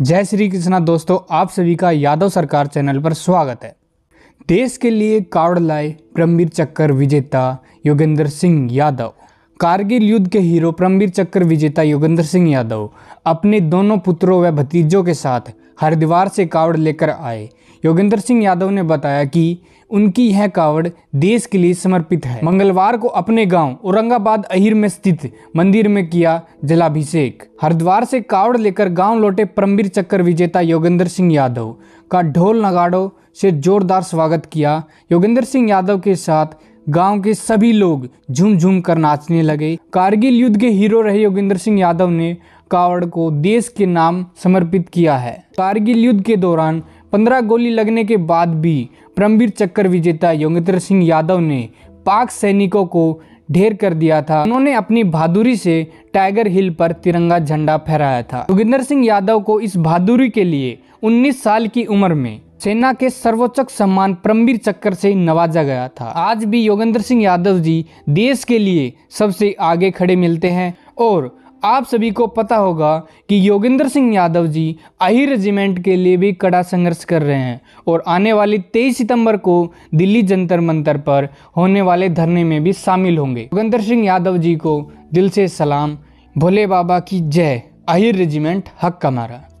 जय श्री कृष्णा दोस्तों आप सभी का यादव सरकार चैनल पर स्वागत है देश के लिए कार्ड लाए परमवीर चक्कर विजेता योगेंद्र सिंह यादव कारगिल युद्ध के हीरो परमवीर चक्कर विजेता योगेंद्र सिंह यादव अपने दोनों पुत्रों व भतीजों के साथ हरिद्वार से कावड़ लेकर आए योगेंद्र सिंह यादव ने बताया कि उनकी यह कावड़ देश के लिए समर्पित है मंगलवार को अपने गांव औरंगाबाद अहिर में स्थित मंदिर में किया जलाभिषेक हरिद्वार से कावड़ लेकर गांव लौटे परमवीर चक्कर विजेता योगेंद्र सिंह यादव का ढोल नगाड़ो से जोरदार स्वागत किया योगेंद्र सिंह यादव के साथ गांव के सभी लोग झूम झूम कर नाचने लगे कारगिल युद्ध के हीरो रहे योगेंद्र सिंह यादव ने कावड़ को देश के नाम समर्पित किया है कारगिल युद्ध के दौरान पंद्रह गोली लगने के बाद भी परमवीर चक्कर विजेता योगेंद्र सिंह यादव ने पाक सैनिकों को ढेर कर दिया था उन्होंने अपनी बहादुरी से टाइगर हिल पर तिरंगा झंडा फहराया था योगेंद्र सिंह यादव को इस बहादुरी के लिए 19 साल की उम्र में सेना के सर्वोच्च सम्मान परमवीर चक्कर से नवाजा गया था आज भी योगेंद्र सिंह यादव जी देश के लिए सबसे आगे खड़े मिलते हैं और आप सभी को पता होगा कि योगेंद्र सिंह यादव जी आही रेजिमेंट के लिए भी कड़ा संघर्ष कर रहे हैं और आने वाली 23 सितंबर को दिल्ली जंतर मंतर पर होने वाले धरने में भी शामिल होंगे योगेंद्र सिंह यादव जी को दिल से सलाम भोले बाबा की जय आहिर रेजिमेंट हक का मारा